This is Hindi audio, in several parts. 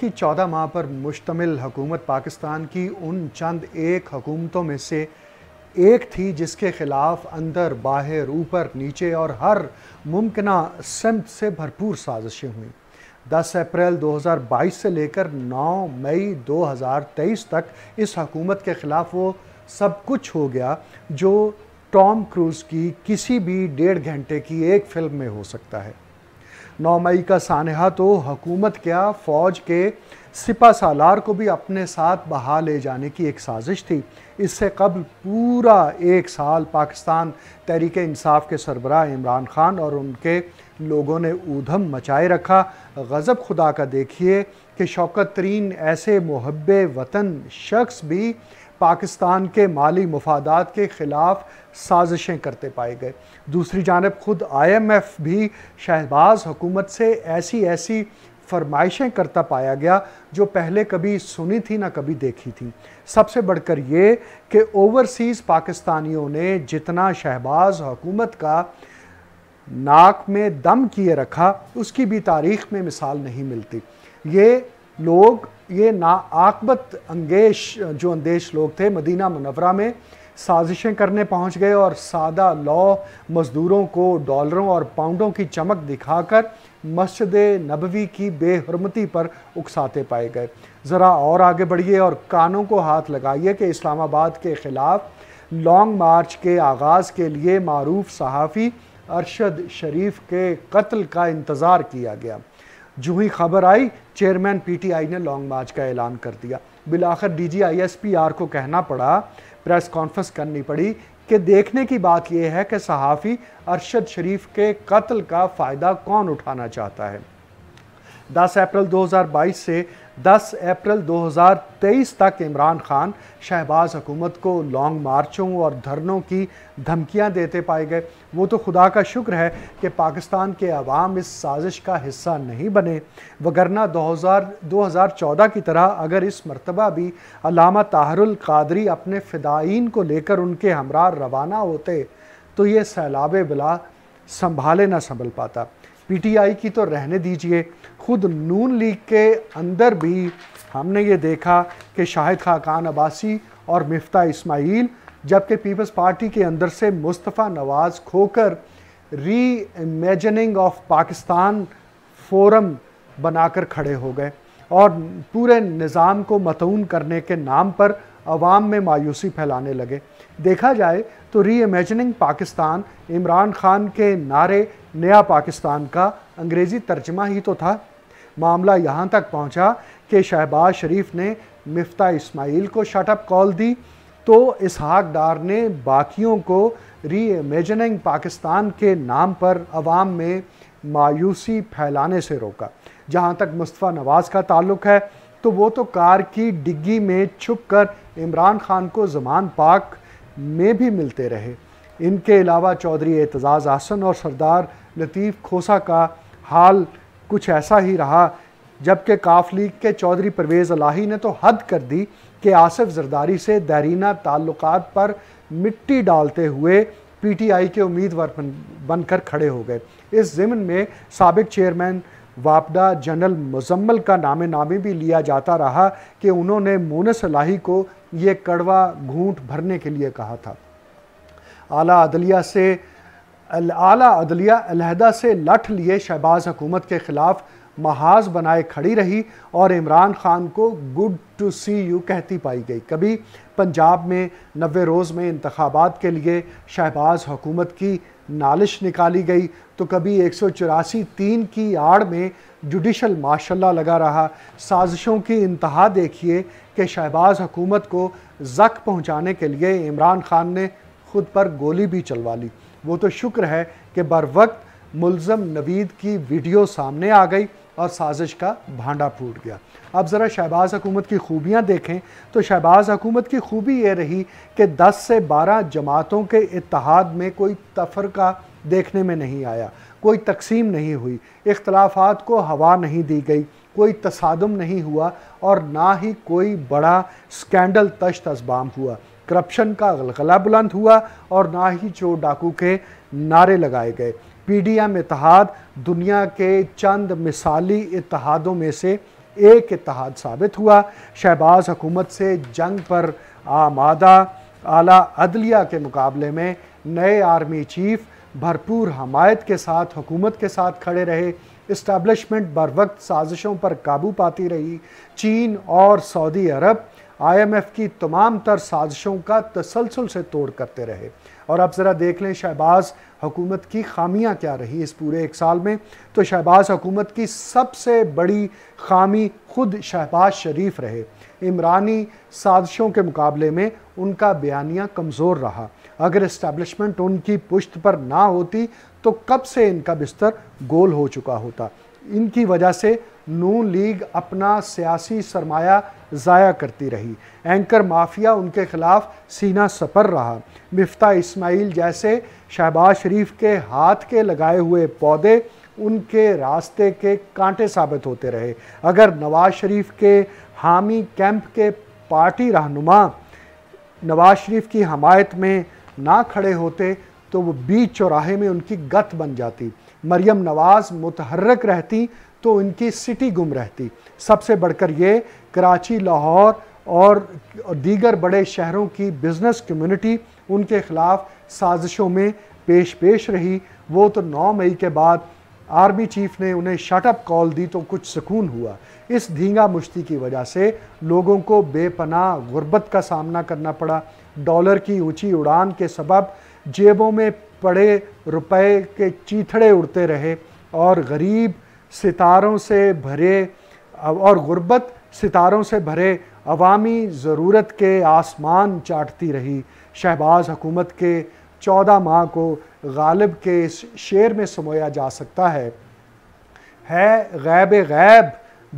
कि 14 माह पर मुश्तमिल हुकूमत पाकिस्तान की उन चंद एक हुकूमतों में से एक थी जिसके ख़िलाफ़ अंदर बाहर ऊपर नीचे और हर मुमकिन सिमत से भरपूर साजिशें हुई 10 अप्रैल 2022 से लेकर 9 मई 2023 तक इस हकूमत के ख़िलाफ़ वो सब कुछ हो गया जो टॉम क्रूज़ की किसी भी डेढ़ घंटे की एक फ़िल्म में हो सकता है नौ मई का सानहा तो हकूमत क्या फ़ौज के सिपा सालार को भी अपने साथ बहा ले जाने की एक साजिश थी इससे कबल पूरा एक साल पाकिस्तान तहरीक इंसाफ के सरबरा इमरान खान और उनके लोगों ने ऊधम मचाए रखा गज़ब खुदा का देखिए कि शौकत तरीन ऐसे मुहब वतन शख्स भी पाकिस्तान के माली मफादात के ख़िलाफ़ साजिशें करते पाए गए दूसरी जानब खुद आईएमएफ भी शहबाज हुकूमत से ऐसी ऐसी फरमाइशें करता पाया गया जो पहले कभी सुनी थी ना कभी देखी थी सबसे बढ़कर ये कि ओवरसीज़ पाकिस्तानियों ने जितना शहबाज हुकूमत का नाक में दम किए रखा उसकी भी तारीख में मिसाल नहीं मिलती ये लोग ये ना आकबत अंगेश जो अंदेश लोग थे मदीना मनवरा में साजिशें करने पहुंच गए और सादा लौ मज़दूरों को डॉलरों और पाउंडों की चमक दिखाकर मस्जिद नबवी की बेहरमती पर उकसाते पाए गए ज़रा और आगे बढ़िए और कानों को हाथ लगाइए कि इस्लामाबाद के ख़िलाफ़ लॉन्ग मार्च के आगाज़ के लिए मरूफ सहाफ़ी अरशद शरीफ के कत्ल का इंतज़ार किया गया जो ही खबर आई चेयरमैन पीटीआई ने लॉन्ग मार्च का ऐलान कर दिया बिलाखर डीजीआईएसपीआर को कहना पड़ा प्रेस कॉन्फ्रेंस करनी पड़ी कि देखने की बात यह है कि सहाफ़ी अरशद शरीफ के कत्ल का फ़ायदा कौन उठाना चाहता है 10 अप्रैल 2022 से 10 अप्रैल 2023 तक इमरान खान शहबाज हुकूमत को लॉन्ग मार्चों और धरनों की धमकियां देते पाए गए वो तो खुदा का शुक्र है कि पाकिस्तान के अवाम इस साजिश का हिस्सा नहीं बने वगरना 2000 2014 की तरह अगर इस मरतबा भी अलामा ताहरुल कादरी अपने फ़िदाइन को लेकर उनके हमरा रवाना होते तो ये सैलाब बला संभाले ना संभल पाता पीटीआई की तो रहने दीजिए खुद नून लीग के अंदर भी हमने ये देखा कि शाहिद खाकान अब्बासी और मिफ्ता इस्माइल जबकि पीपल्स पार्टी के अंदर से मुस्तफ़ा नवाज़ खोकर री इमेजनिंग ऑफ पाकिस्तान फोरम बनाकर खड़े हो गए और पूरे निज़ाम को मतून करने के नाम पर आवाम में मायूसी फैलाने लगे देखा जाए तो री इमेजनिंग पाकिस्तान इमरान खान के नारे नया पाकिस्तान का अंग्रेज़ी तर्जमा ही तो था मामला यहाँ तक पहुँचा कि शहबाज शरीफ ने मिफ्ता इस्माइल को शटअप कॉल दी तो इसहाक डार ने बाकियों को री इमेजनिंग पाकिस्तान के नाम पर आवाम में मायूसी फैलाने से रोका जहाँ तक मुस्तफ़ा नवाज़ का ताल्लुक है तो वो तो कार की डिग्गी में छुप कर इमरान खान को जमान पाक में भी मिलते रहे इनके अलावा चौधरी एतजाज़ आसन और सरदार लतीफ़ खोसा का हाल कुछ ऐसा ही रहा जबकि काफ लीग के चौधरी परवेज़ अलाही ने तो हद कर दी कि आसिफ जरदारी से दहरीना ताल्लुक पर मिट्टी डालते हुए पी टी आई के उम्मीदवार बन बनकर खड़े हो गए इस ज़मन में सबक चेयरमैन वापडा जनरल मुजम्मल का नाम नामी भी लिया जाता रहा कि उन्होंने मोनस अलाही को ये कड़वा घूंट भरने के लिए कहा था आला अदलिया से आला अदलिया अलहदा से लठ लिए शहबाज हुकूमत के ख़िलाफ़ महाज बनाए खड़ी रही और इमरान खान को गुड टू सी यू कहती पाई गई कभी पंजाब में नबे रोज़ में इंतबात के लिए शहबाज हुकूमत की नालिश निकाली गई तो कभी एक तीन की आड़ में जुडिशल माशाला लगा रहा साजिशों की इंतहा देखिए कि शहबाज हुकूमत को जख्म पहुंचाने के लिए इमरान खान ने खुद पर गोली भी चलवा ली वो तो शुक्र है कि बर वक्त मुलम नवीद की वीडियो सामने आ गई और साजिश का भांडा फूट गया अब ज़रा शहबाज हुकूमत की खूबियाँ देखें तो शहबाज हुकूमत की खूबी ये रही कि 10 से 12 जमातों के इतिहाद में कोई तफरका देखने में नहीं आया कोई तकसीम नहीं हुई इख्तलाफात को हवा नहीं दी गई कोई तसादम नहीं हुआ और ना ही कोई बड़ा स्कैंडल तश तस्बाम हुआ करप्शन का गलगला बुलंद हुआ और ना ही चोर डाकू के नारे लगाए गए पी डी एम इतिहाद दुनिया के चंद मिसाली इतिहादों में से एक इतिहाद साबित हुआ शहबाज हुकूमत से जंग पर आमादा आला अदलिया के मुकाबले में नए आर्मी चीफ भरपूर हमायत के साथ हुकूमत के साथ खड़े रहे इस्टबलिशमेंट बर वक्त साजिशों पर काबू पाती रही चीन और सऊदी अरब आईएमएफ की तमाम तर साजिशों का तसलसल से तोड़ करते रहे और अब ज़रा देख लें शहबाज हुकूमत की खामियां क्या रही इस पूरे एक साल में तो शहबाज हुकूमत की सबसे बड़ी खामी खुद शहबाज शरीफ रहे इमरानी साजिशों के मुकाबले में उनका बयानिया कमज़ोर रहा अगर इस्टेब्लिशमेंट उनकी पुश्त पर ना होती तो कब से इनका बिस्तर गोल हो चुका होता इनकी वजह से नून लीग अपना सियासी सरमाया ज़ाया करती रही एंकर माफिया उनके ख़िलाफ़ सीना सपर रहा मफ्ता इस्माइल जैसे शहबाज शरीफ के हाथ के लगाए हुए पौधे उनके रास्ते के कांटे साबित होते रहे अगर नवाज शरीफ के हामी कैंप के पार्टी रहनुमा नवाज शरीफ की हमायत में ना खड़े होते तो वो बीच चौराहे में उनकी गत बन जाती मरियम नवाज़ मुतहरक रहती तो इनकी सिटी गुम रहती सबसे बढ़कर ये कराची लाहौर और दीगर बड़े शहरों की बिज़नेस कम्युनिटी उनके ख़िलाफ़ साजिशों में पेश पेश रही वो तो 9 मई के बाद आर्मी चीफ ने उन्हें शटअप कॉल दी तो कुछ सुकून हुआ इस धींगा मुश्ती की वजह से लोगों को बेपनाह गुर्बत का सामना करना पड़ा डॉलर की ऊंची उड़ान के सबब जेबों में पड़े रुपए के चीथड़े उड़ते रहे और गरीब सितारों से भरे और गुर्बत सितारों से भरे अवामी ज़रूरत के आसमान चाटती रही शहबाज हुकूमत के चौदह माह को गालिब के इस शेर में समोया जा सकता है है गैब गैब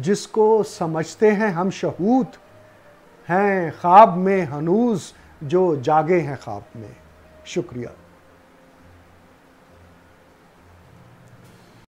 जिसको समझते हैं हम शहूत हैं ख्वाब में हनूज जो जागे हैं ख्वाब में शुक्रिया